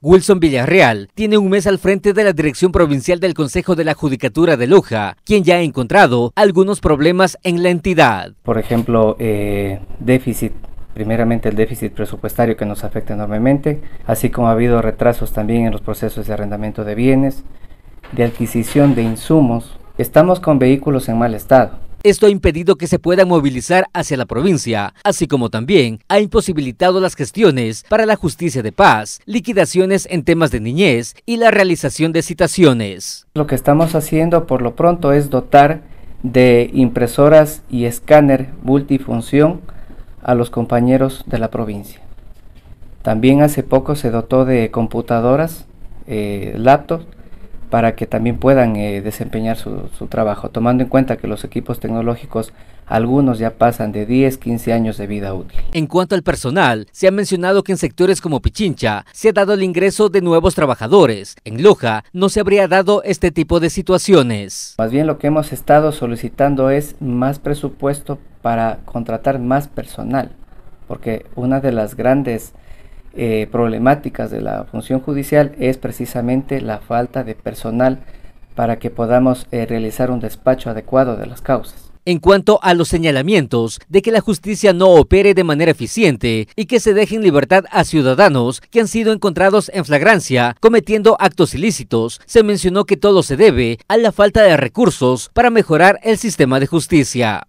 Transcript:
Wilson Villarreal tiene un mes al frente de la dirección provincial del Consejo de la Judicatura de Loja, quien ya ha encontrado algunos problemas en la entidad. Por ejemplo, eh, déficit, primeramente el déficit presupuestario que nos afecta enormemente, así como ha habido retrasos también en los procesos de arrendamiento de bienes, de adquisición de insumos. Estamos con vehículos en mal estado esto ha impedido que se puedan movilizar hacia la provincia, así como también ha imposibilitado las gestiones para la justicia de paz, liquidaciones en temas de niñez y la realización de citaciones. Lo que estamos haciendo por lo pronto es dotar de impresoras y escáner multifunción a los compañeros de la provincia. También hace poco se dotó de computadoras, eh, laptops, para que también puedan eh, desempeñar su, su, trabajo, tomando en cuenta que los equipos tecnológicos, algunos ya pasan de 10, 15 años de vida útil. En cuanto al personal, se ha mencionado que en sectores como Pichincha se ha dado el ingreso de nuevos trabajadores. En Loja no se habría dado este tipo de situaciones. Más bien lo que hemos estado solicitando es más presupuesto para contratar más personal, porque una de las grandes eh, problemáticas de la función judicial es precisamente la falta de personal para que podamos eh, realizar un despacho adecuado de las causas en cuanto a los señalamientos de que la justicia no opere de manera eficiente y que se deje en libertad a ciudadanos que han sido encontrados en flagrancia cometiendo actos ilícitos, se mencionó que todo se debe a la falta de recursos para mejorar el sistema de justicia.